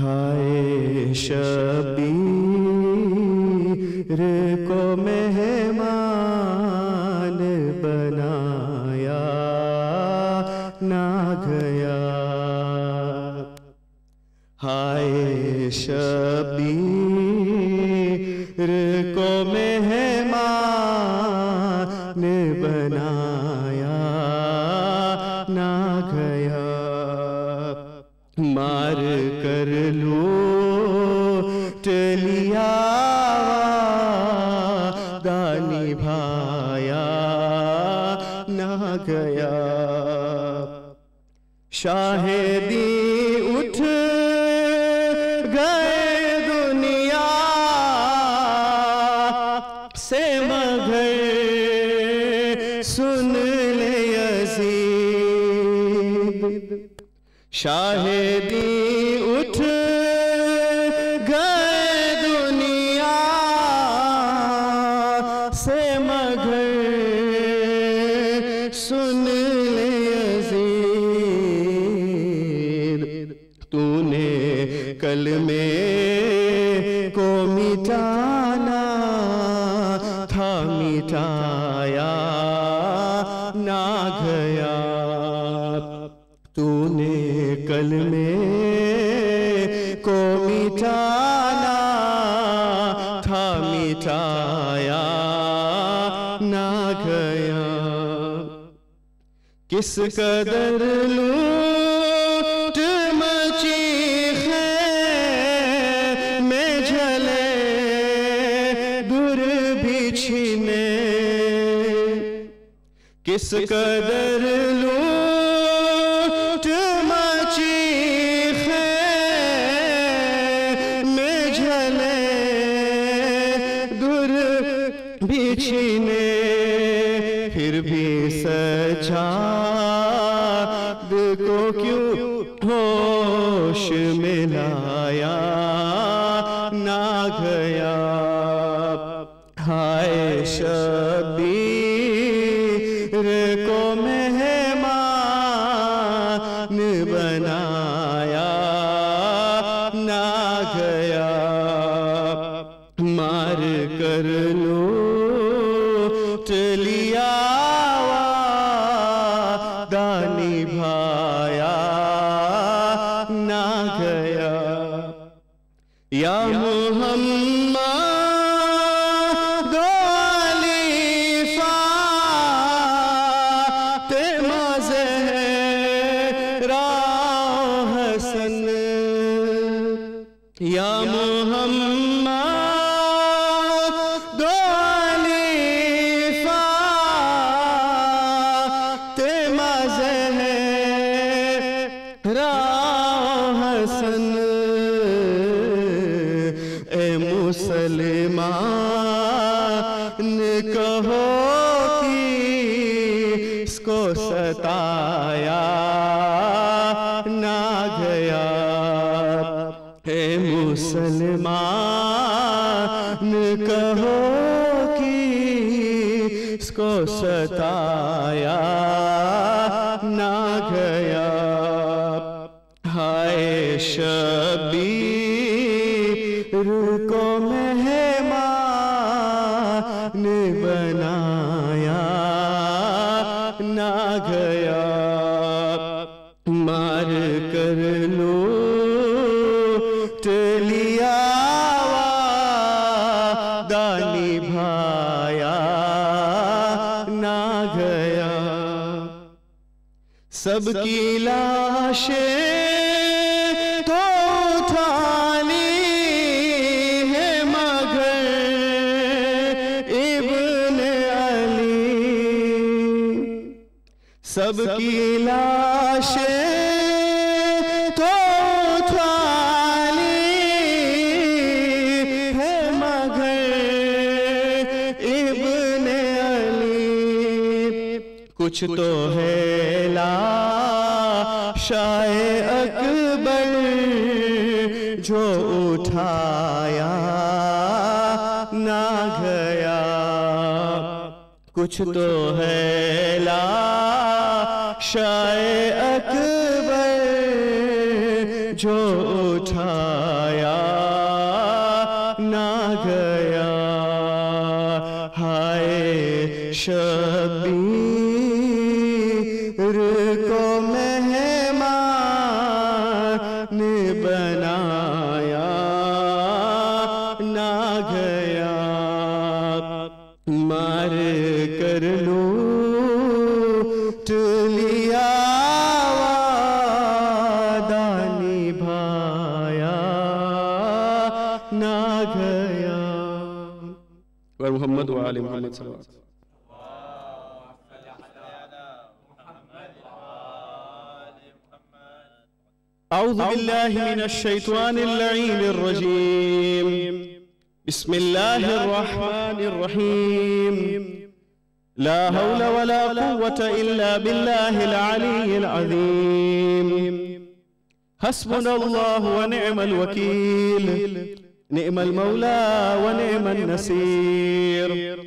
हाय शबी रे मिटाना था मिटाया ना गया तूने कल में को मिटाना था मिटाया ना गया किस कदर लू इस कदर गया मार कर लो टलिया दानी भाया ना गया सबकी लाशें सबकी लाश तो उठाली है मगर इब्ने अली कुछ तो है लाशाए अकबर जो उठाया ना गया कुछ तो है ला शाय अकबर जो उठाया ना गया हाय शबीर को मेहमान बना وآل محمد وسلم أعوذ بالله من الشيطان اللعين الرجيم بسم الله الرحمن الرحيم لا حول ولا قوة إلا بالله العلي العظيم حسبنا الله ونعم الوكيل نعم المولى ونعم النصير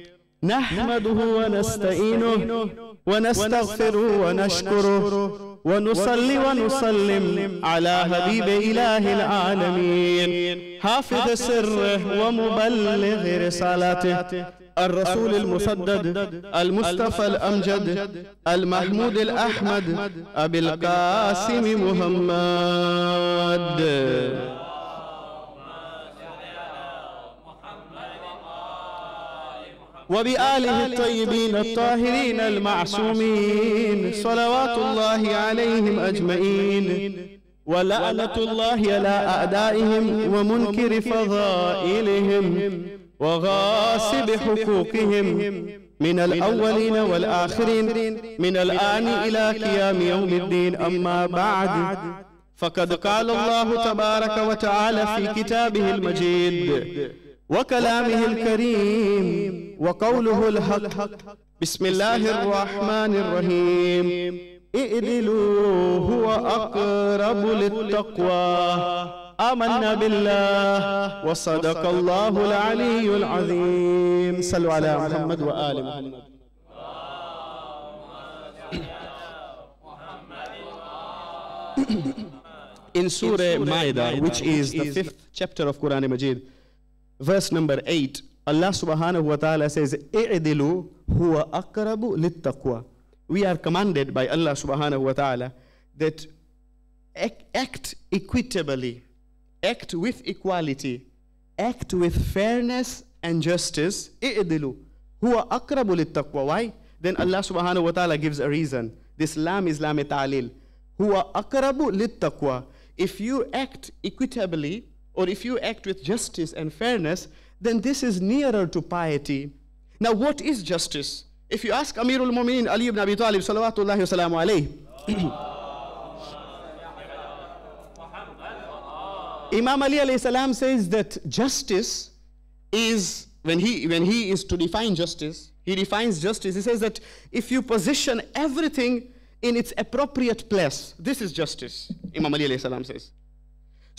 نحمده ونستعينه ونستغفره ونشكره ونصلي ونسلم على حبيب إله العالمين حافظ سره ومبلغ رسالته الرسول المسدد المصطفى الأمجد المحمود الأحمد أبي القاسم محمد وبآله الطيبين الطاهرين المعصومين صلوات الله عليهم أجمعين ولعنة الله على أعدائهم ومنكر فضائلهم وغاصب حقوقهم من الأولين والآخرين من الآن إلى قيام يوم الدين أما بعد فقد قال الله تبارك وتعالى في كتابه المجيد وكلامه الكريم وقوله الحق بسم الله الرحمن الرحيم اعدلوا هو أقرب للتقوى آمنا بالله وصدق الله العلي العظيم صلوا على محمد وآل محمد In Surah Maida, which is the fifth chapter of Quran Majid, verse number 8, Allah subhanahu wa ta'ala says, I'dilu huwa akrabu littaqwa. We are commanded by Allah subhanahu wa ta'ala that act equitably, act with equality, act with fairness and justice. I'dilu huwa akrabu littaqwa. Why? Then Allah subhanahu wa ta'ala gives a reason. This lam is lam ta'lil. Huwa akrabu littaqwa. If you act equitably, or if you act with justice and fairness, then this is nearer to piety. Now, what is justice? If you ask Amirul Mu'mineen Ali ibn Abi Talib, salawatullahi wa alayhi, Imam Ali alayhi salam says that justice is, when he, when he is to define justice, he defines justice. He says that if you position everything in its appropriate place, this is justice, Imam Ali alayhi salam says.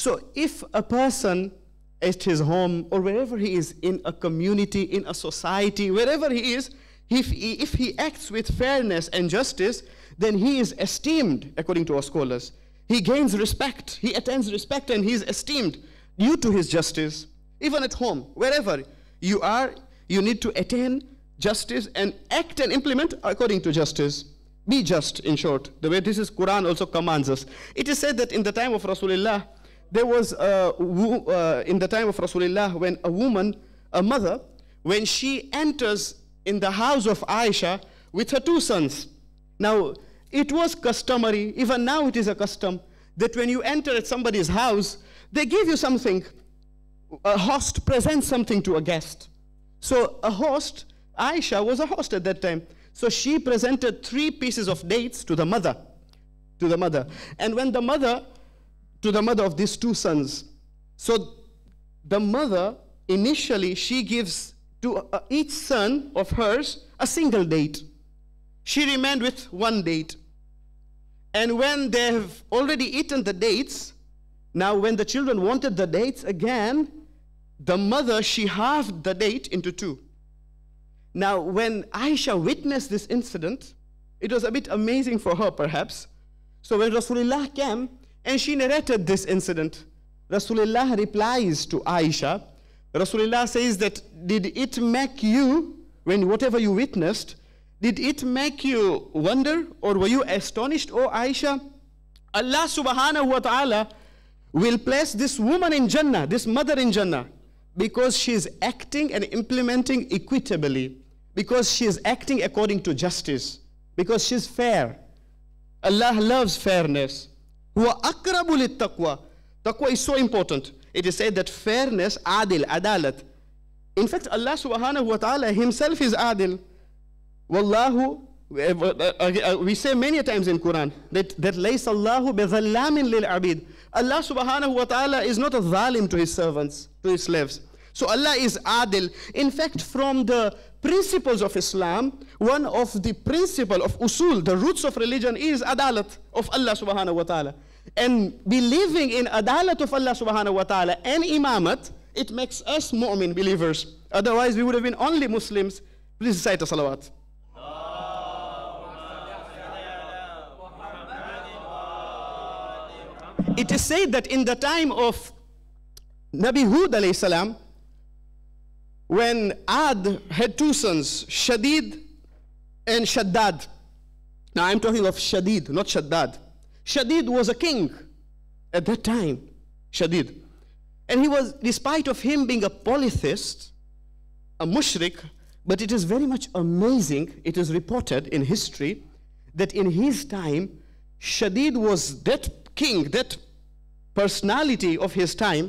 So if a person at his home or wherever he is, in a community, in a society, wherever he is, if he, if he acts with fairness and justice, then he is esteemed, according to our scholars. He gains respect, he attains respect, and he is esteemed due to his justice. Even at home, wherever you are, you need to attain justice and act and implement according to justice. Be just, in short. The way this is Quran also commands us. It is said that in the time of Rasulullah, there was a, uh, in the time of Rasulullah when a woman, a mother, when she enters in the house of Aisha with her two sons. Now, it was customary, even now it is a custom, that when you enter at somebody's house, they give you something. A host presents something to a guest. So a host, Aisha was a host at that time. So she presented three pieces of dates to the mother, to the mother. And when the mother to the mother of these two sons. So the mother, initially, she gives to uh, each son of hers a single date. She remained with one date. And when they have already eaten the dates, now when the children wanted the dates again, the mother, she halved the date into two. Now, when Aisha witnessed this incident, it was a bit amazing for her, perhaps. So when Rasulullah came, and she narrated this incident. Rasulullah replies to Aisha. Rasulullah says that, did it make you, when whatever you witnessed, did it make you wonder or were you astonished, O Aisha? Allah subhanahu wa ta'ala will place this woman in Jannah, this mother in Jannah, because she is acting and implementing equitably, because she is acting according to justice, because she is fair. Allah loves fairness. Wa taqwa. is so important. It is said that fairness, adil, adalat. In fact, Allah subhanahu wa ta'ala himself is adil. Wallahu, eh, we say many times in Quran that, that لَيْسَ اللَّهُ بِظَلَّامٍ لِلْعَبِيدِ Allah subhanahu wa ta'ala is not a zalim to his servants, to his slaves. So Allah is adil. In fact, from the principles of Islam, one of the principle of usul, the roots of religion is adalat of Allah subhanahu wa ta'ala. And believing in adalat of Allah subhanahu wa ta'ala and imamat, it makes us mu'min believers. Otherwise, we would have been only Muslims. Please recite a salawat. It is said that in the time of Nabi Hud alayhi salam, when Ad had two sons, Shadid and Shaddad. Now I'm talking of Shadid, not Shaddad. Shadid was a king at that time, Shadid. And he was, despite of him being a polytheist, a mushrik, but it is very much amazing, it is reported in history, that in his time, Shadid was that king, that personality of his time,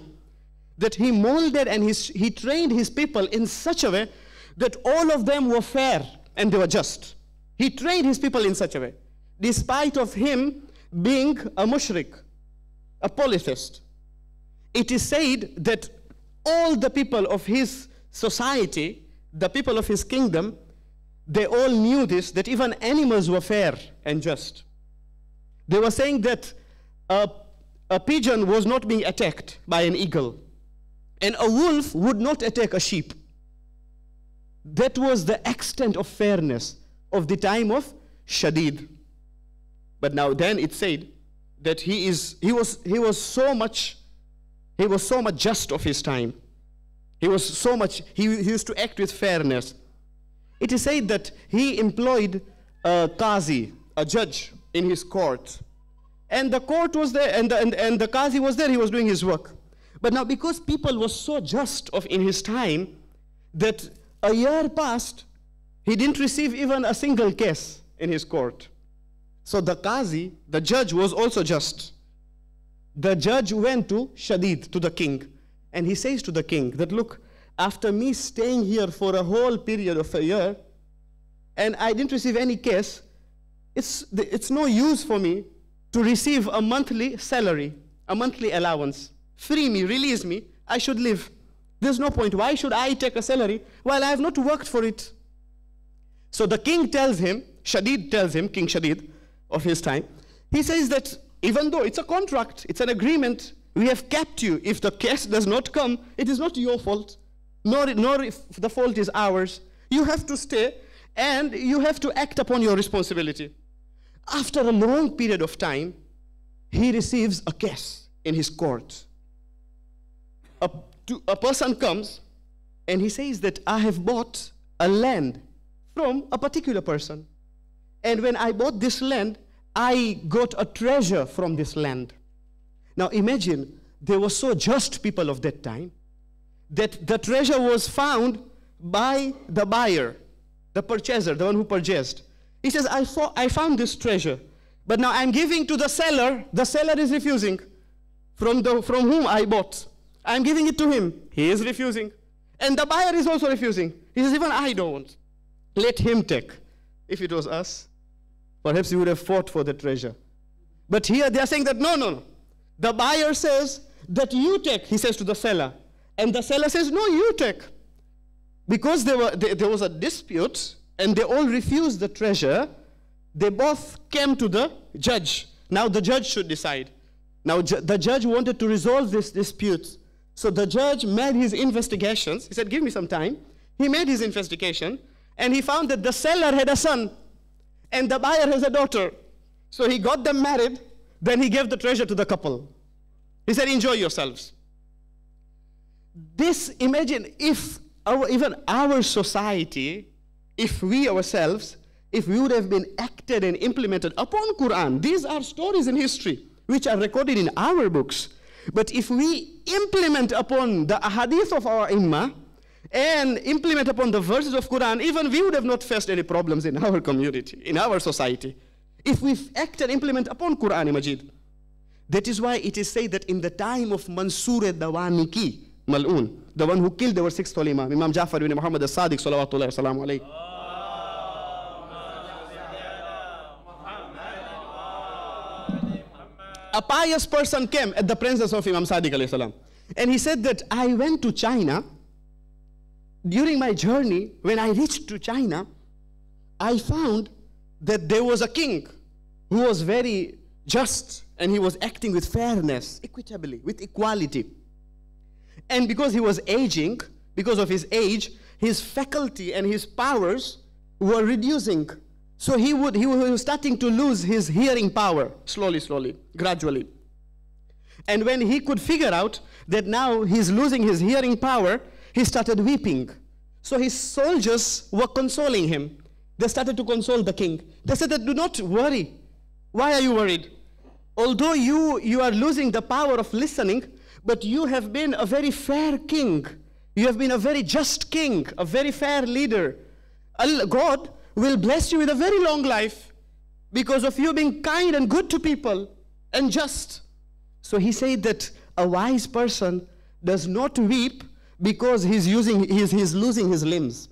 that he molded and he, he trained his people in such a way that all of them were fair and they were just. He trained his people in such a way, despite of him being a mushrik, a polytheist. It is said that all the people of his society, the people of his kingdom, they all knew this, that even animals were fair and just. They were saying that a, a pigeon was not being attacked by an eagle. And a wolf would not attack a sheep. That was the extent of fairness of the time of Shadid. But now then it said that he is he was he was so much he was so much just of his time. He was so much he, he used to act with fairness. It is said that he employed a qazi, a judge in his court. And the court was there and the, and, and the qazi was there, he was doing his work. But now, because people were so just of in his time that a year passed, he didn't receive even a single case in his court. So the Qazi, the judge, was also just. The judge went to Shadid, to the king, and he says to the king that, look, after me staying here for a whole period of a year, and I didn't receive any case, it's, it's no use for me to receive a monthly salary, a monthly allowance. Free me, release me, I should live. There's no point. Why should I take a salary while I have not worked for it? So the king tells him, Shadid tells him, King Shadid of his time, he says that even though it's a contract, it's an agreement, we have kept you. If the case does not come, it is not your fault, nor, nor if the fault is ours. You have to stay and you have to act upon your responsibility. After a long period of time, he receives a case in his court a, to, a person comes and he says that I have bought a land from a particular person. And when I bought this land, I got a treasure from this land. Now imagine, they were so just people of that time that the treasure was found by the buyer, the purchaser, the one who purchased. He says, I, I found this treasure, but now I'm giving to the seller. The seller is refusing from, the, from whom I bought. I am giving it to him. He is refusing. And the buyer is also refusing. He says, Even I don't. Let him take. If it was us, perhaps we would have fought for the treasure. But here they are saying that no, no, no. The buyer says that you take, he says to the seller. And the seller says, No, you take. Because there, were, there, there was a dispute and they all refused the treasure, they both came to the judge. Now the judge should decide. Now ju the judge wanted to resolve this dispute. So the judge made his investigations. He said, Give me some time. He made his investigation and he found that the seller had a son and the buyer has a daughter. So he got them married, then he gave the treasure to the couple. He said, Enjoy yourselves. This, imagine if our, even our society, if we ourselves, if we would have been acted and implemented upon Quran, these are stories in history which are recorded in our books but if we implement upon the ahadith of our i and implement upon the verses of Quran, even we would have not faced any problems in our community, in our society. If we act and implement upon Quran and Majid. That is why it is said that in the time of Mansur al-Dawani ki, Mal'un, the one who killed our sixth Imam, Imam Jafar ibn Muhammad al-Sadiq, salawatullahi wa a pious person came at the presence of Imam Sadiq alayhi salam. And he said that I went to China. During my journey, when I reached to China, I found that there was a king who was very just and he was acting with fairness, equitably, with equality. And because he was aging, because of his age, his faculty and his powers were reducing. So he, would, he was starting to lose his hearing power slowly, slowly, gradually. And when he could figure out that now he's losing his hearing power, he started weeping. So his soldiers were consoling him. They started to console the king. They said, Do not worry. Why are you worried? Although you, you are losing the power of listening, but you have been a very fair king. You have been a very just king, a very fair leader. God will bless you with a very long life because of you being kind and good to people and just. So he said that a wise person does not weep because he's, using, he's, he's losing his limbs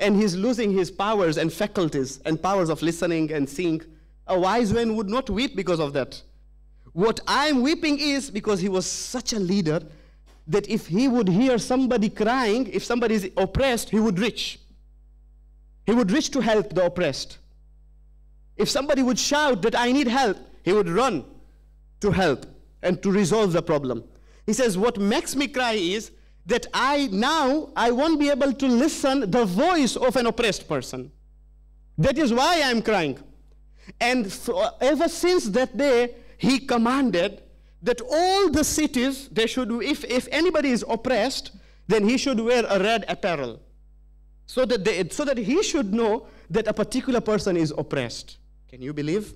and he's losing his powers and faculties and powers of listening and seeing. A wise man would not weep because of that. What I'm weeping is because he was such a leader that if he would hear somebody crying, if somebody is oppressed, he would reach he would reach to help the oppressed. If somebody would shout that I need help, he would run to help and to resolve the problem. He says, what makes me cry is that I now, I won't be able to listen the voice of an oppressed person. That is why I'm crying. And uh, ever since that day, he commanded that all the cities, they should, if, if anybody is oppressed, then he should wear a red apparel so that, they, so that he should know that a particular person is oppressed. Can you believe?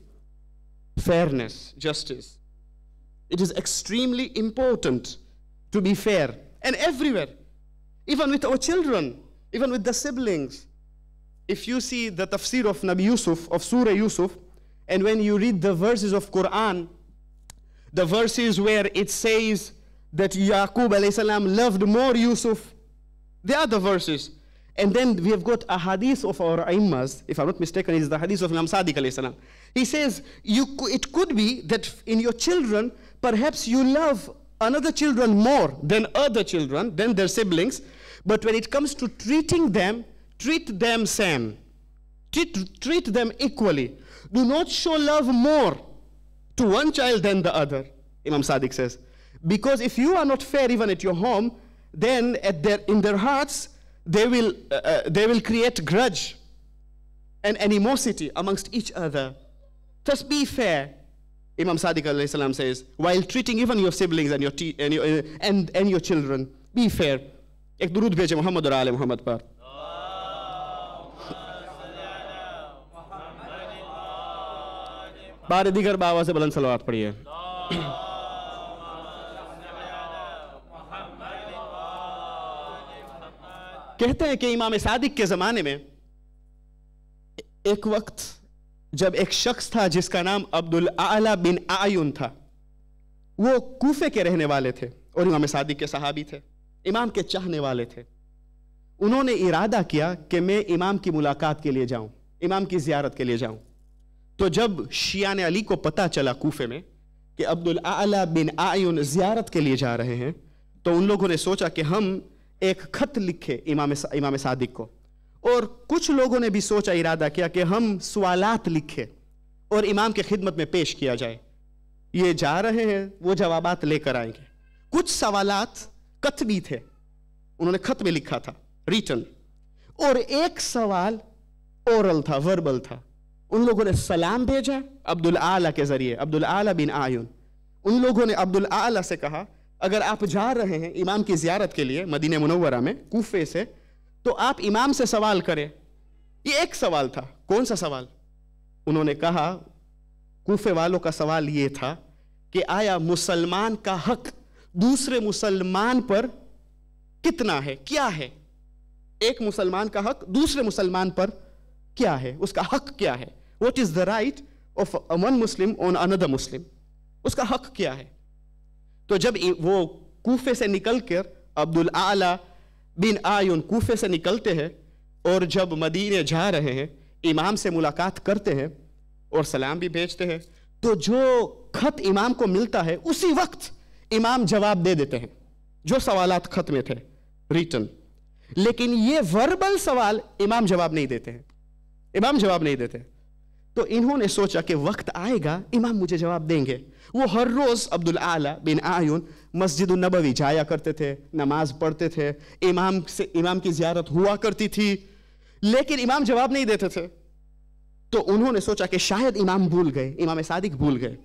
Fairness, justice. It is extremely important to be fair and everywhere, even with our children, even with the siblings. If you see the tafsir of Nabi Yusuf, of Surah Yusuf, and when you read the verses of Quran, the verses where it says that Yaqub loved more Yusuf, the other verses and then we have got a hadith of our imams, if I'm not mistaken, it's the hadith of Imam Sadiq He says, you, it could be that in your children, perhaps you love another children more than other children, than their siblings, but when it comes to treating them, treat them same. Treat, treat them equally. Do not show love more to one child than the other, Imam Sadiq says. Because if you are not fair even at your home, then at their, in their hearts, they will, uh, uh, they will create grudge and animosity amongst each other. Just be fair. Imam Sadiq salam says, while treating even your siblings and your, and, your, uh, and, and your children, be fair. Ek दुरूद भेजे मोहम्मद और आल Mohammad Par बार दीगर बाबा से बुलंद सलवार पढ़िए कहते हैं कि इमाम सादिक के ज़माने में एक वक्त जब एक शख्स था जिसका नाम अब्दुल आला बिन आयुन था वो कूफे के रहने वाले थे और इमाम सादिक के सहाबी थे इमाम के चाहने वाले थे उन्होंने इरादा किया कि मैं इमाम की मुलाकात के लिए जाऊं इमाम की जियारत के लिए जाऊं तो जब शियान अली को पता चला कोफे में कि अब्दुल आला बिन आयुन जियारत के लिए जा रहे हैं तो उन लोगों ने सोचा कि हम एक खत लिखे इमाम इमाम सादिक को और कुछ लोगों ने भी सोचा इरादा किया कि हम सवालत लिखे और इमाम की खिदमत में पेश किया जाए ये जा रहे हैं वो जवाब लेकर आएंगे कुछ सवाल कथ भी थे उन्होंने खत में लिखा था रिटर्न और एक सवाल ओरल था वर्बल था उन लोगों ने सलाम भेजा अब्दुल आला के जरिए अब्दुल आला बिन आयुन उन लोगों ने अब्दुल आला से कहा अगर आप जा रहे हैं इमाम की जियारत के लिए मदीन मुनवरा में कोफे से तो आप इमाम से सवाल करें ये एक सवाल था कौन सा सवाल उन्होंने कहा कोफे वालों का सवाल ये था कि आया मुसलमान का हक दूसरे मुसलमान पर कितना है क्या है एक मुसलमान का हक दूसरे मुसलमान पर क्या है उसका हक क्या है what is the right of one Muslim on another Muslim उसका हक क्या है तो जब वो कोफे से निकल कर अब्दुल आला बिन आयुन कोफे से निकलते हैं और जब मदीने जा रहे हैं इमाम से मुलाकात करते हैं और सलाम भी भेजते हैं तो जो खत इमाम को मिलता है उसी वक्त इमाम जवाब दे देते हैं जो सवाल खत में थे रिटर्न लेकिन ये वर्बल सवाल इमाम जवाब नहीं देते हैं इमाम जवाब नहीं देते तो इन्होंने सोचा कि वक्त आएगा इमाम मुझे जवाब देंगे वो हर रोज़ अब्दुल आला बिन आयुन मस्जिद नबवी जाया करते थे नमाज पढ़ते थे इमाम से इमाम की जियारत हुआ करती थी लेकिन इमाम जवाब नहीं देते थे तो उन्होंने सोचा कि शायद इमाम भूल गए इमाम सादिक भूल गए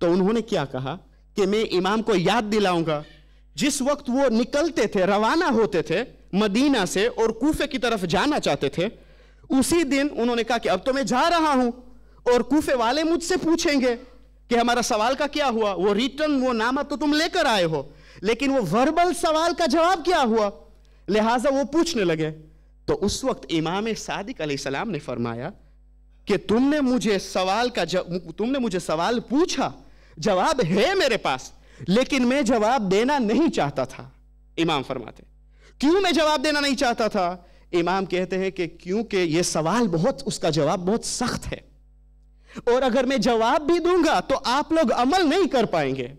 तो उन्होंने क्या कहा कि मैं इमाम को याद दिलाऊंगा जिस वक्त वो निकलते थे रवाना होते थे मदीना से और कूफे की तरफ जाना चाहते थे उसी दिन उन्होंने कहा कि अब तो मैं जा रहा हूं और कूफे वाले मुझसे पूछेंगे कि हमारा सवाल का क्या हुआ वो रिटर्न वो नामा तो तुम लेकर आए हो लेकिन वो वर्बल सवाल का जवाब क्या हुआ लिहाजा वो पूछने लगे तो उस वक्त इमाम सादिक सलाम ने फरमाया कि तुमने मुझे सवाल का तुमने मुझे सवाल पूछा जवाब है मेरे पास लेकिन मैं जवाब देना नहीं चाहता था इमाम फरमाते क्यों मैं जवाब देना नहीं चाहता था इमाम कहते हैं कि क्योंकि यह सवाल बहुत उसका जवाब बहुत सख्त है और अगर मैं जवाब भी दूंगा तो आप लोग अमल नहीं कर पाएंगे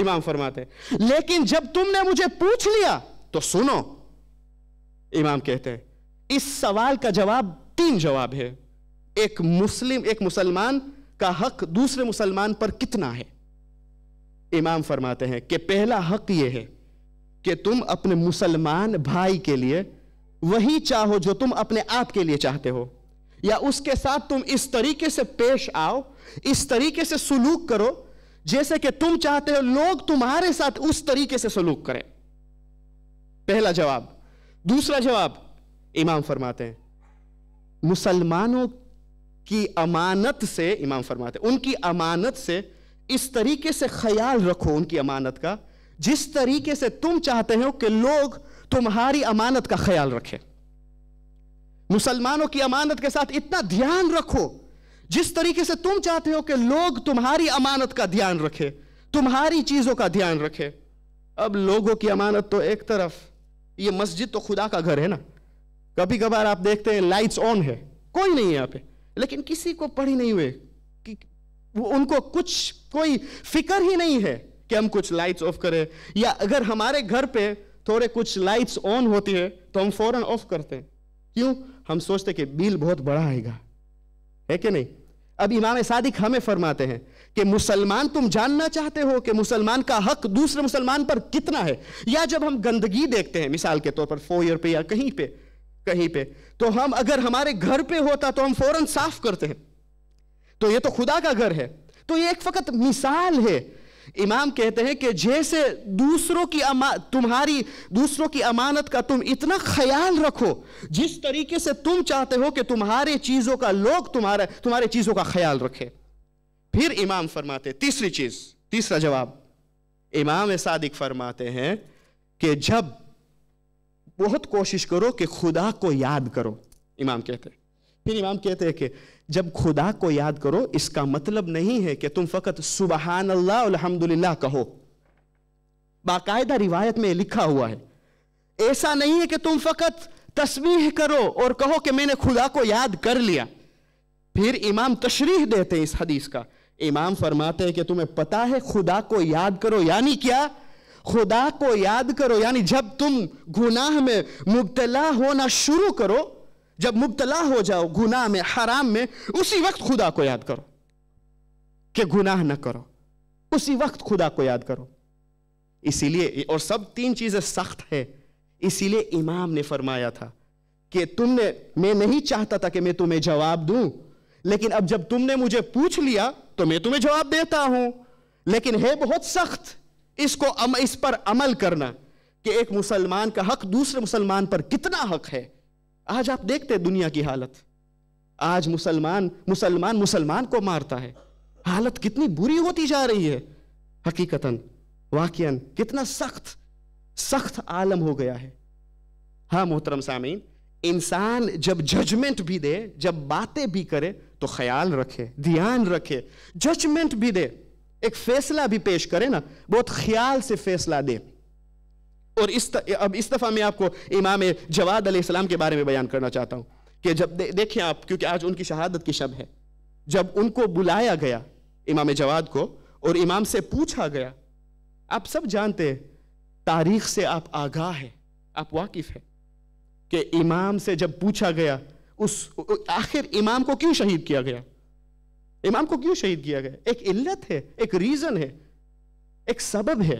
इमाम फरमाते लेकिन जब तुमने मुझे पूछ लिया तो सुनो इमाम कहते हैं इस सवाल का जवाब तीन जवाब है एक मुस्लिम एक मुसलमान का हक दूसरे मुसलमान पर कितना है इमाम फरमाते हैं कि पहला हक यह है कि तुम अपने मुसलमान भाई के लिए वही चाहो जो तुम अपने आप के लिए चाहते हो या उसके साथ तुम इस तरीके से पेश आओ इस तरीके से सुलूक करो जैसे कि तुम चाहते हो लोग तुम्हारे साथ उस तरीके से सलूक करें पहला जवाब दूसरा जवाब इमाम फरमाते हैं मुसलमानों की अमानत से इमाम फरमाते हैं उनकी अमानत से इस तरीके से ख्याल रखो उनकी अमानत का जिस तरीके से तुम चाहते हो कि लोग तुम्हारी अमानत का ख्याल रखें मुसलमानों की अमानत के साथ इतना ध्यान रखो जिस तरीके से तुम चाहते हो कि लोग तुम्हारी अमानत का ध्यान रखे तुम्हारी चीजों का ध्यान रखे अब लोगों की अमानत तो एक तरफ ये मस्जिद तो खुदा का घर है ना कभी कभार आप देखते हैं लाइट्स ऑन है कोई नहीं है यहाँ पे लेकिन किसी को पढ़ी नहीं हुए कि उनको कुछ कोई फिक्र ही नहीं है कि हम कुछ लाइट्स ऑफ करें या अगर हमारे घर पे थोड़े कुछ लाइट्स ऑन होती है तो हम फौरन ऑफ करते हैं क्यों हम सोचते कि बिल बहुत बड़ा आएगा है कि नहीं अब इमाम सादिक हमें फरमाते हैं कि मुसलमान तुम जानना चाहते हो कि मुसलमान का हक दूसरे मुसलमान पर कितना है या जब हम गंदगी देखते हैं मिसाल के तौर पर फोयर पे या कहीं पे कहीं पे तो हम अगर हमारे घर पे होता तो हम फौरन साफ करते हैं तो ये तो खुदा का घर है तो ये एक फकत मिसाल है इमाम कहते हैं कि जैसे दूसरों की अमा तुम्हारी दूसरों की अमानत का तुम इतना ख्याल रखो जिस तरीके से तुम चाहते हो कि तुम्हारे चीज़ों का लोग तुम्हारे तुम्हारे चीज़ों का ख्याल रखे फिर इमाम फरमाते तीसरी चीज़ तीसरा जवाब इमाम सादिक फरमाते हैं कि जब बहुत कोशिश करो कि खुदा को याद करो इमाम कहते हैं फिर इमाम कहते हैं कि जब खुदा को याद करो इसका मतलब नहीं है कि तुम फ़कत सुबहान अलहमदुल्ला कहो बाकायदा रिवायत में लिखा हुआ है ऐसा नहीं है कि तुम फ़कत तस्वीर करो और कहो कि मैंने खुदा को याद कर लिया फिर इमाम तशरीह देते हैं इस हदीस का इमाम फरमाते हैं कि तुम्हें पता है खुदा को याद करो यानी क्या खुदा को याद करो यानी जब तुम गुनाह में मुबतला होना शुरू करो जब मुबतला हो जाओ गुनाह में हराम में उसी वक्त खुदा को याद करो कि गुनाह ना करो उसी वक्त खुदा को याद करो इसीलिए और सब तीन चीज़ें सख्त है इसीलिए इमाम ने फरमाया था कि तुमने मैं नहीं चाहता था कि मैं तुम्हें जवाब दूं लेकिन अब जब तुमने मुझे पूछ लिया तो मैं तुम्हें जवाब देता हूं लेकिन है बहुत सख्त इसको अम, इस पर अमल करना कि एक मुसलमान का हक दूसरे मुसलमान पर कितना हक है आज आप देखते हैं दुनिया की हालत आज मुसलमान मुसलमान मुसलमान को मारता है हालत कितनी बुरी होती जा रही है हकीकतन वाकयान कितना सख्त सख्त आलम हो गया है हाँ मोहतरम सामीन इंसान जब जजमेंट भी दे जब बातें भी करे तो ख्याल रखे ध्यान रखे जजमेंट भी दे एक फैसला भी पेश करे ना बहुत ख्याल से फैसला दे और इस अब इस दफ़ा मैं आपको इमाम जवाद अलैहिस्सलाम के बारे में बयान करना चाहता हूं कि जब दे, देखें आप क्योंकि आज उनकी शहादत की शब है जब उनको बुलाया गया इमाम जवाद को और इमाम से पूछा गया आप सब जानते हैं तारीख से आप आगाह हैं आप वाकिफ़ हैं कि इमाम से जब पूछा गया उस आखिर इमाम को क्यों शहीद किया गया इमाम को क्यों शहीद किया गया एक इल्लत है एक रीज़न है एक सबब है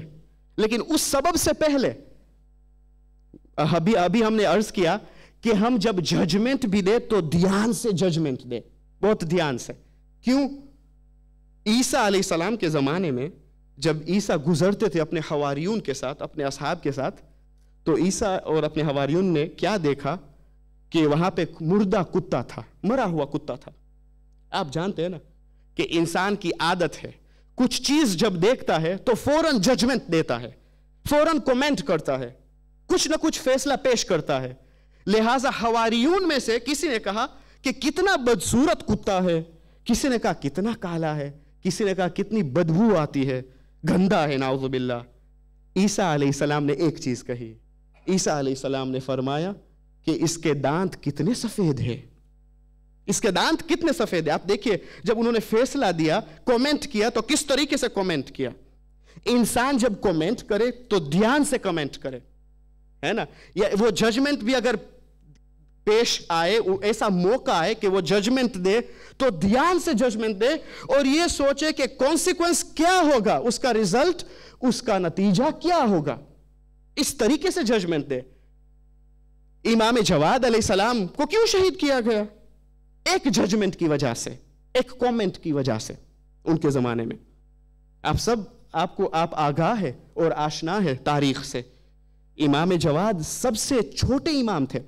लेकिन उस सबब से पहले अभी अभी हमने अर्ज किया कि हम जब जजमेंट भी दे तो ध्यान से जजमेंट दे बहुत ध्यान से क्यों ईसा सलाम के ज़माने में जब ईसा गुजरते थे अपने हवारीून के साथ अपने असहाब के साथ तो ईसा और अपने हवारीून ने क्या देखा कि वहां पे मुर्दा कुत्ता था मरा हुआ कुत्ता था आप जानते हैं ना कि इंसान की आदत है कुछ चीज़ जब देखता है तो फौरन जजमेंट देता है फौरन कमेंट करता है कुछ ना कुछ फैसला पेश करता है लिहाजा हवारीयून में से किसी ने कहा कि कितना बदसूरत कुत्ता है किसी ने कहा कितना काला है किसी ने कहा कितनी बदबू आती है गंदा है नाउजुबिल्ला ईसा सलाम ने एक चीज कही ईसा सलाम ने फरमाया कि इसके दांत कितने सफेद है इसके दांत कितने सफेद है आप देखिए जब उन्होंने फैसला दिया कमेंट किया तो किस तरीके से कमेंट किया इंसान जब कमेंट करे तो ध्यान से कमेंट करे है ना या वो जजमेंट भी अगर पेश आए ऐसा मौका आए कि वो जजमेंट दे तो ध्यान से जजमेंट दे और ये सोचे कि कॉन्सिक्वेंस क्या होगा उसका रिजल्ट उसका नतीजा क्या होगा इस तरीके से जजमेंट दे इमाम जवाद सलाम को क्यों शहीद किया गया एक जजमेंट की वजह से एक कमेंट की वजह से उनके जमाने में आप सब आपको आप आगाह है और आशना है तारीख से इमाम जवाद सबसे छोटे इमाम थे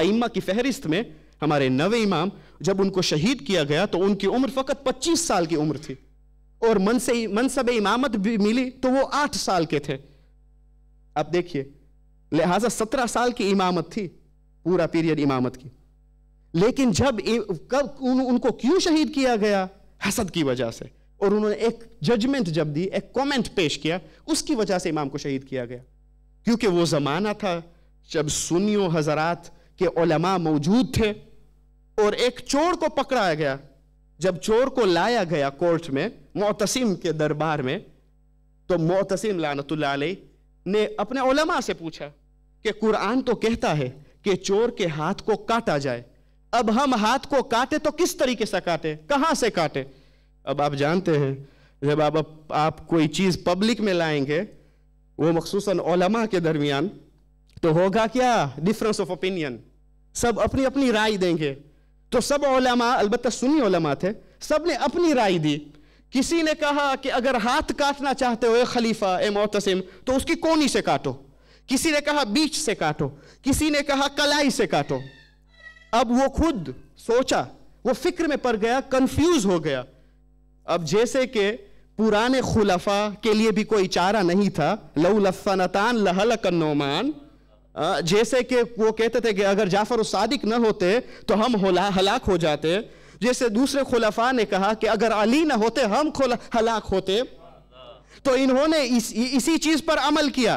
अइम्मा की फहरिस्त में हमारे नवे इमाम जब उनको शहीद किया गया तो उनकी उम्र फकत 25 साल की उम्र थी और मन से मनसब इमामत भी मिली तो वो आठ साल के थे अब देखिए लिहाजा सत्रह साल की इमामत थी पूरा पीरियड इमामत की लेकिन जब कब उन, उनको क्यों शहीद किया गया हसद की वजह से और उन्होंने एक जजमेंट जब दी एक कमेंट पेश किया उसकी वजह से इमाम को शहीद किया गया क्योंकि वो ज़माना था जब सुनियों हजरात के ओलमा मौजूद थे और एक चोर को पकड़ाया गया जब चोर को लाया गया कोर्ट में मोतसिम के दरबार में तो मोतसिम लानत ने अपने ओलमा से पूछा कि कुरान तो कहता है कि चोर के हाथ को काटा जाए अब हम हाथ को काटे तो किस तरीके से काटे कहाँ से काटे अब आप जानते हैं जब आप, आप कोई चीज़ पब्लिक में लाएंगे वो मखसूस के दरमियान तो होगा क्या डिफरेंस ऑफ ओपिनियन सब अपनी अपनी राय देंगे तो सब ओलमा अलबत् सुनी ओलमा थे सब ने अपनी राय दी किसी ने कहा कि अगर हाथ काटना चाहते हो ए खलीफा ए मोतसिम तो उसकी कोनी से काटो किसी ने कहा बीच से काटो किसी ने कहा कलाई से काटो अब वो खुद सोचा वो फिक्र में पड़ गया कंफ्यूज हो गया अब जैसे कि पुराने खुलफा के लिए भी कोई चारा नहीं था लऊ लहल कन्नोमान जैसे कि वो कहते थे कि अगर जाफर सादिक न होते तो हम हलाक हो जाते जैसे दूसरे खुलफा ने कहा कि अगर अली न होते हम हलाक होते तो इन्होंने इस, इसी चीज पर अमल किया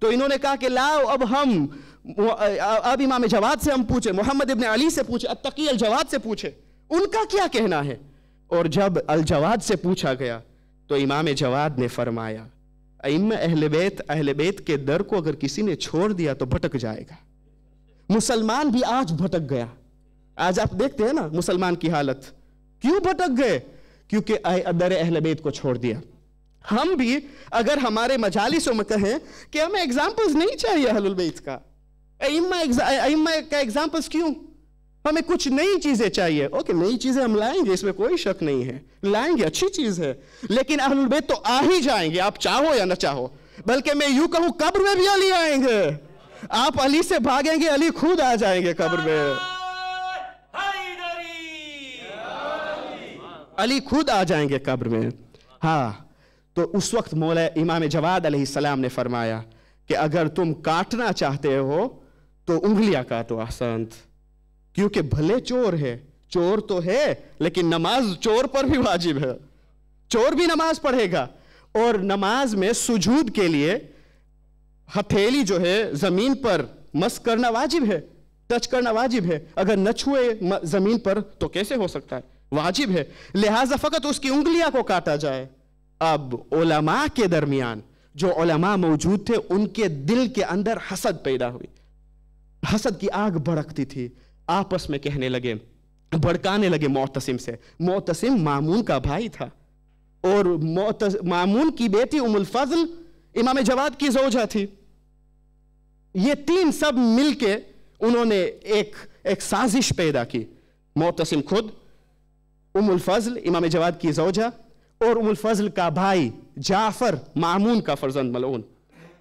तो इन्होंने कहा कि लाओ अब हम अब इमाम जवाद से हम पूछे मोहम्मद इबन अली से पूछे अल जवाद से पूछे उनका क्या कहना है और जब अलजवाद से पूछा गया तो इमाम जवाद ने फरमाया इम अहल बेत अहल बेत के दर को अगर किसी ने छोड़ दिया तो भटक जाएगा मुसलमान भी आज भटक गया आज आप देखते हैं ना मुसलमान की हालत क्यों भटक गए क्योंकि दर अहल बेत को छोड़ दिया हम भी अगर हमारे मजालिसों में कहें कि हमें एग्जाम्पल्स नहीं चाहिए अहलुल बेत का इम्मा का एग्जाम्पल्स क्यों हमें कुछ नई चीजें चाहिए ओके नई चीजें हम लाएंगे इसमें कोई शक नहीं है लाएंगे अच्छी चीज है लेकिन अहल तो आ ही जाएंगे आप चाहो या ना चाहो बल्कि मैं यूं कहूं कब्र में भी अली आएंगे आप अली से भागेंगे अली खुद आ जाएंगे कब्र में अली खुद आ जाएंगे कब्र में हाँ तो उस वक्त मौला इमाम जवाद सलाम ने फरमाया कि अगर तुम काटना चाहते हो तो उंगलियां काटो आसंत क्योंकि भले चोर है चोर तो है लेकिन नमाज चोर पर भी वाजिब है चोर भी नमाज पढ़ेगा और नमाज में सुजूद के लिए हथेली जो है जमीन पर मस करना वाजिब है टच करना वाजिब है अगर न छुए जमीन पर तो कैसे हो सकता है वाजिब है लिहाजा फकत उसकी उंगलियां को काटा जाए अब ओलमा के दरमियान जो ओलमा मौजूद थे उनके दिल के अंदर हसद पैदा हुई हसद की आग भड़कती थी आपस में कहने लगे भड़काने लगे मोतसिम से मोतसिम मामून का भाई था और मामून की बेटी उमुल फजल इमाम जवाद की जोजा थी ये तीन सब मिलके उन्होंने एक एक साजिश पैदा की मोतसिम खुद उमुल फजल इमाम जवाद की जोजा और उमुल फजल का भाई जाफर मामून का फर्जंद मलून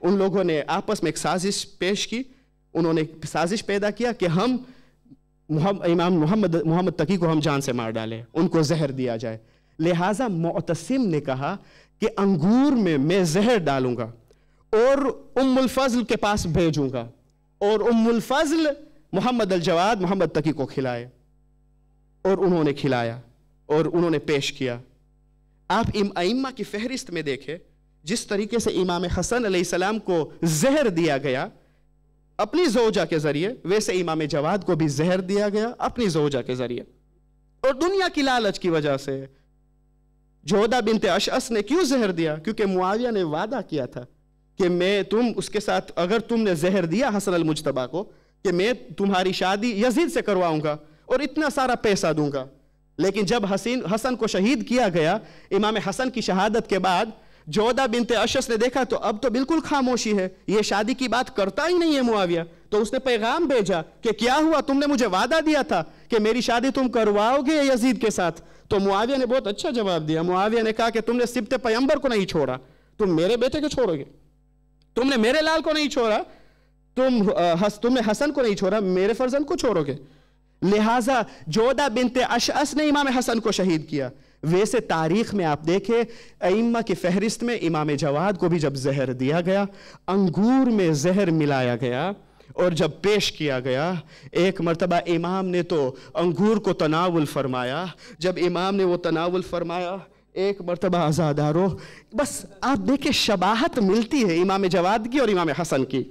उन लोगों ने आपस में एक साजिश पेश की उन्होंने साजिश पैदा किया कि हम इमाम मोहम्मद मोहम्मद तकी को हम जान से मार डालें उनको जहर दिया जाए लिहाजा मोतसिम ने कहा कि अंगूर में मैं जहर डालूंगा और उम्मुल फजल के पास भेजूंगा और उम्मुल फजल मोहम्मद अलजवाद मोहम्मद तकी को खिलाए और उन्होंने खिलाया और उन्होंने पेश किया आप इम अम्मा की फहरिस्त में देखें जिस तरीके से इमाम हसन सलाम को जहर दिया गया अपनी जोजा के जरिए वैसे इमाम जवाद को भी जहर दिया गया अपनी जोजा के जरिए और दुनिया की लालच की वजह से जोदा बिनते अशअस ने क्यों जहर दिया क्योंकि मुआविया ने वादा किया था कि मैं तुम उसके साथ अगर तुमने जहर दिया हसन अल मुजतबा को कि मैं तुम्हारी शादी यजीद से करवाऊंगा और इतना सारा पैसा दूंगा लेकिन जब हसीन हसन को शहीद किया गया इमाम हसन की शहादत के बाद जोदा बिनते अशस ने देखा तो अब तो बिल्कुल खामोशी है ये शादी की बात करता ही नहीं है मुआविया तो उसने पैगाम भेजा कि क्या हुआ तुमने मुझे वादा दिया था कि मेरी शादी तुम करवाओगे यजीद के साथ तो मुआविया ने बहुत अच्छा जवाब दिया मुआविया ने कहा कि तुमने सिबते पैंबर को नहीं छोड़ा तुम मेरे बेटे को छोड़ोगे तुमने मेरे लाल को नहीं छोड़ा तुम हस, तुमने हसन को नहीं छोड़ा मेरे फर्जन को छोड़ोगे लिहाजा जोदा बिनते अशअस ने इमाम हसन को शहीद किया वैसे तारीख में आप देखें अइमा की फहरिस्त में इमाम जवाद को भी जब जहर दिया गया अंगूर में जहर मिलाया गया और जब पेश किया गया एक मरतबा इमाम ने तो अंगूर को तनावुल फरमाया जब इमाम ने वो तनावुल फरमाया एक मरतबा आजादारो बस आप देखिए शबाहत मिलती है इमाम जवाद की और इमाम हसन की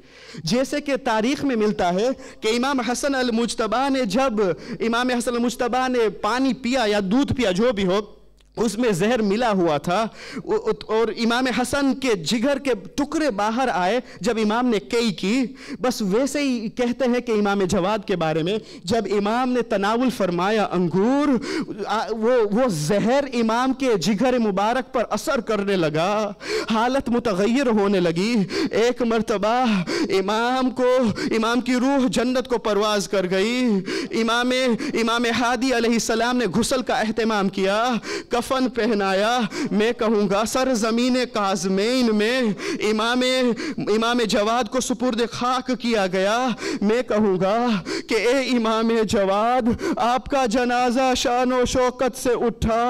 जैसे कि तारीख में मिलता है कि इमाम हसन अलमुशतबा ने जब इमाम हसन मुजतबा ने पानी पिया या दूध पिया जो भी हो उसमें जहर मिला हुआ था और इमाम हसन के जिगर के टुकड़े बाहर आए जब इमाम ने कई की बस वैसे ही कहते हैं कि इमाम जवाद के बारे में जब इमाम ने तनावुल फरमाया अंगूर वो वो जहर इमाम के जिगर मुबारक पर असर करने लगा हालत मुतगैर होने लगी एक मरतबा इमाम को इमाम की रूह जन्नत को परवाज कर गई इमाम इमाम हादी आसमाम ने घुसल का अहतमाम किया कफन पहनाया मैं कहूँगा सर ज़मीन काजमेन में इमाम इमाम जवाद को सुपुर्द खाक किया गया मैं कहूँगा कि ए इमाम जवाद आपका जनाजा शान शौकत से उठा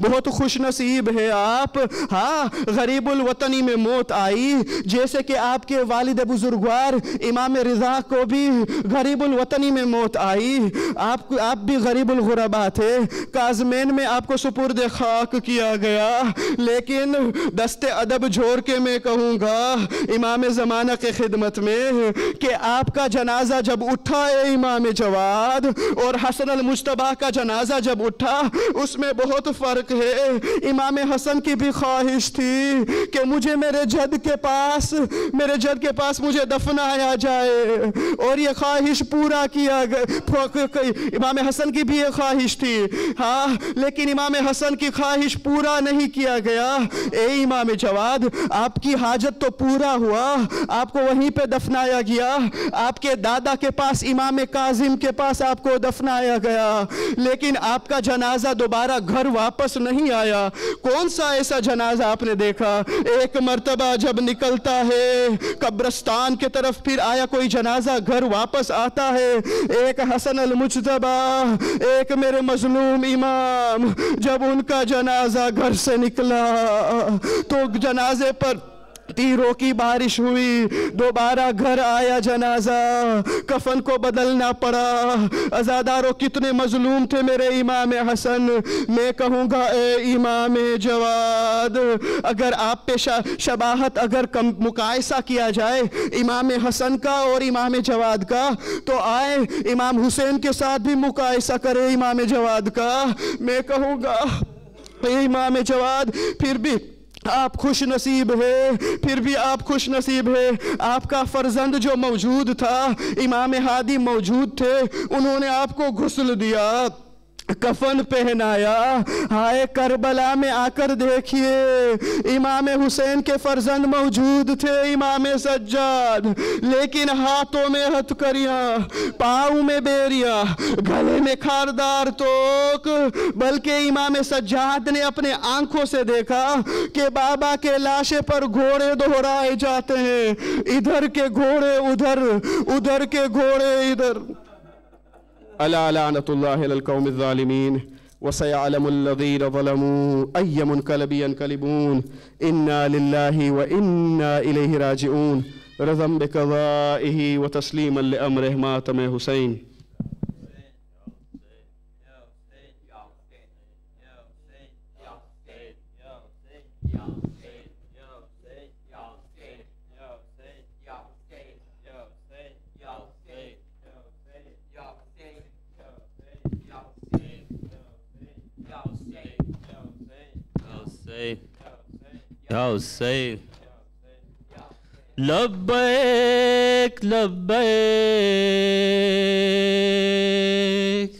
बहुत खुश नसीब है आप हाँ गरीबुलवतनी में मौत आई जैसे कि आपके वालिद बुजुर्गवार इमाम रजा को भी गरीबुलवतनी में मौत आई आप आप भी गरीबुलगुरबा थे काजमेन में आपको सुपुर्द खाक किया गया लेकिन दस्ते अदब झोर के मैं कहूँगा इमाम ज़माना के खिदमत में कि आपका जनाजा जब उठा है इमाम जवाद और हसन अलमुशतबा का जनाजा जब उठा उसमें बहुत फ़र्क है इमाम हसन की भी ख्वाहिश थी कि मुझे मेरे जद के पास मेरे जद के पास मुझे दफनाया जाए और ये ख्वाहिश पूरा किया गया इमाम हसन की भी ये ख्वाहिश थी हाँ लेकिन इमाम हसन की ख्वाहिश पूरा नहीं किया गया ए इमाम जवाद आपकी हाजत तो पूरा हुआ आपको वहीं पे दफनाया गया आपके दादा के पास इमाम काजिम के पास आपको दफनाया गया लेकिन आपका जनाजा दोबारा घर वापस नहीं आया कौन सा ऐसा जनाजा आपने देखा एक मरतबा जब निकलता है कब्रस्तान के तरफ फिर आया कोई जनाजा घर वापस आता है एक हसन अल मुजतबा एक मेरे मजलूम इमाम जब उनका उनका जनाजा घर से निकला तो जनाजे पर तीरों की बारिश हुई दोबारा घर आया जनाजा कफन को बदलना पड़ा अजादारों कितने मजलूम थे मेरे इमाम हसन मैं कहूँगा ए इमाम जवाद अगर आप पे शबाहत अगर कम मुकायसा किया जाए इमाम हसन का और इमाम जवाद का तो आए इमाम हुसैन के साथ भी मुकायसा करें इमाम जवाद का मैं कहूँगा इमाम जवाद फिर भी आप खुश नसीब है फिर भी आप खुश नसीब है आपका फर्जंद जो मौजूद था इमाम हादी मौजूद थे उन्होंने आपको घुसल दिया कफन पहनाया हाय करबला में आकर देखिए इमाम हुसैन के फर्जंद मौजूद थे इमाम सज्जाद लेकिन हाथों में हथकरिया पाँव में बेरिया गले में खारदार तोक बल्कि इमाम सज्जाद ने अपने आंखों से देखा कि बाबा के लाशे पर घोड़े दोहराए जाते हैं इधर के घोड़े उधर उधर के घोड़े इधर ألا لعنة الله القوم الظالمين وسيعلم الذين ظلموا أي منقلب ينقلبون إنا لله وإنا إليه راجعون رضا بقضائه وتسليما لأمره ماتم حسين Yeah. يا حسين لبيك لبيك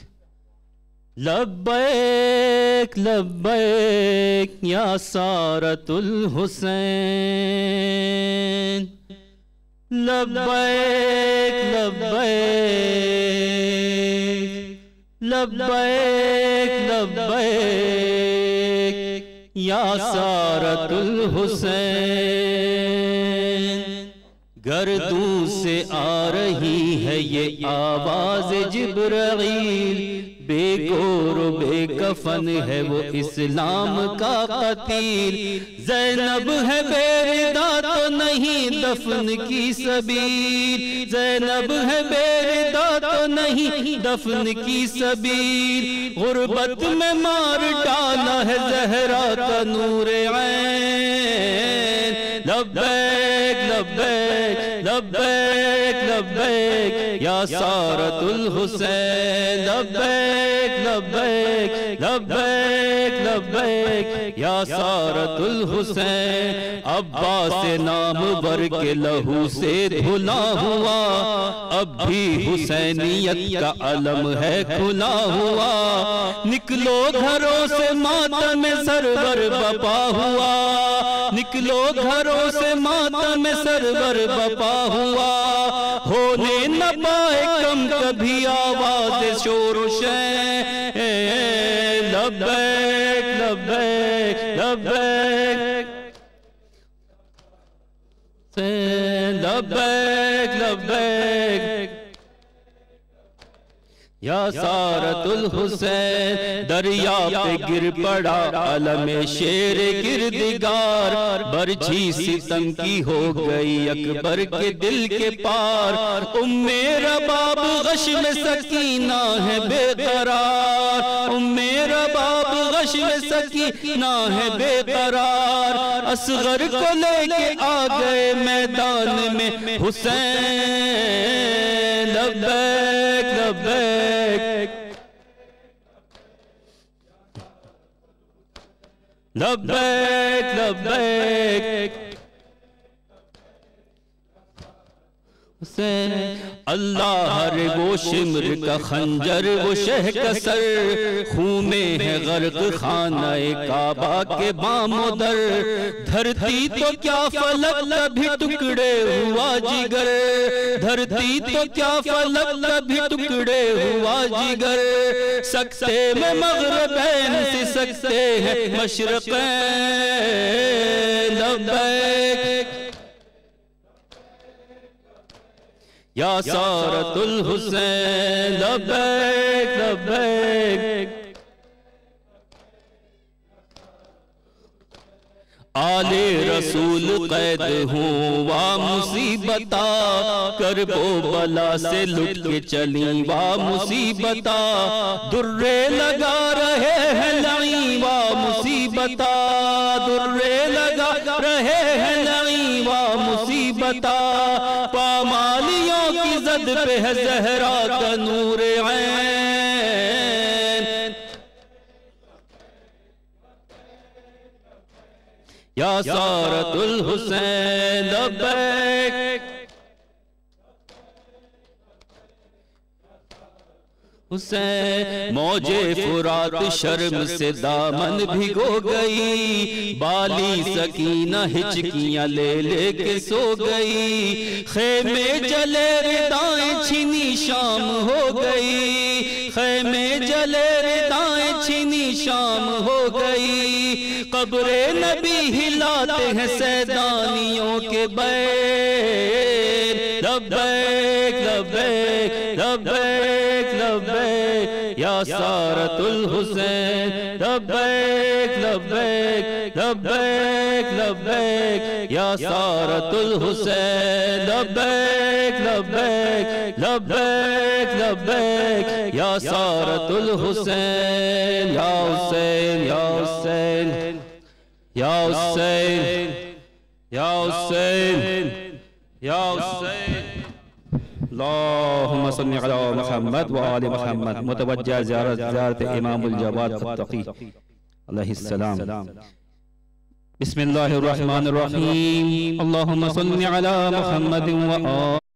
لبيك لبيك يا سارة الحسين لبيك لبيك لبيك لبيك या सारतुल हुसैन घर गर्दू से आ रही है ये आवाज जिब्राइल बेगोर बेकफन है वो इस्लाम का कतील तो तो जैनब है बेरदा तो, तो नहीं दफन की सबीर जैनब है बेरदा तो नहीं दफन की सबीर गुरबत में मार डाला है जहरा का नूर लब्बैक लब्बैक लब्बैक या सारतुल हुसैन लबैक लबैक लबैक लबैक या सारतुल हुसैन अब्बा से नाम भर के लहू से धुला हुआ अब भी हुसैनियत का अलम है खुला हुआ निकलो घरों से माता में सरवर बपा हुआ निकलो घरों से माता में सरवर बपा हुआ होने न पाए कम कभी आवाज शोर लबैक लबैक लबैक से या सारतुल हुसैन दरिया पे गिर पड़ा अलम शेर गिरदिगार बरछी सितम की हो गई अकबर के दिल के पार मेरा रबाब गश में सकीना है बेकरार मेरा रबाब गश में सकीना है बेकरार असगर को लेके आ गए मैदान में हुसैन लब्बैक لبيك لبيك لبيك حسين अल्लाह हर वो शिमर का खंजर वो शह कसर खूने है गर्क खाना काबा के बामोदर तो तो तो धरती तो क्या फलक भी टुकड़े हुआ जिगर धरती तो क्या फलक भी टुकड़े हुआ जिगर सकते में मगर बैन से सकते हैं मशरक लबैक या सारतुल हुसैन लबैक लबैक आले रसूल कैद हूँ वा मुसीबता कर बो बला से लुट के चली वा मुसीबता दुर्रे लगा रहे हैं लाई वा मुसीबता दुर्रे लगा रहे हैं लाई वा मुसीबता पे है जहरा का नूर ऐन या सारतुल हुसैन लबैक हुसैन मौजे फुरात शर्म से दामन भिगो गई बाली सकीना हिचकियां ले लेके सो गई खेमे जले दाएं छिनी शाम हो गई खेमे जले दाएं छिनी शाम हो गई कब्रे नबी हिलाते हैं सैदानियों के बैर लबैक लबैक लबैक सारतुल हुसैन लब्बैक लब्बैक लब्बैक लब्बैक या सारतुल हुसैन लब्बैक लब्बैक लब्बैक लब्बैक या सारतुल हुसैन या हुसैन या हुसैन या हुसैन या हुसैन या हुसैन महमद वाल महमद मुतवजा ज्यारत ज्यारत इमामजवाद सलाम बसमीम महमद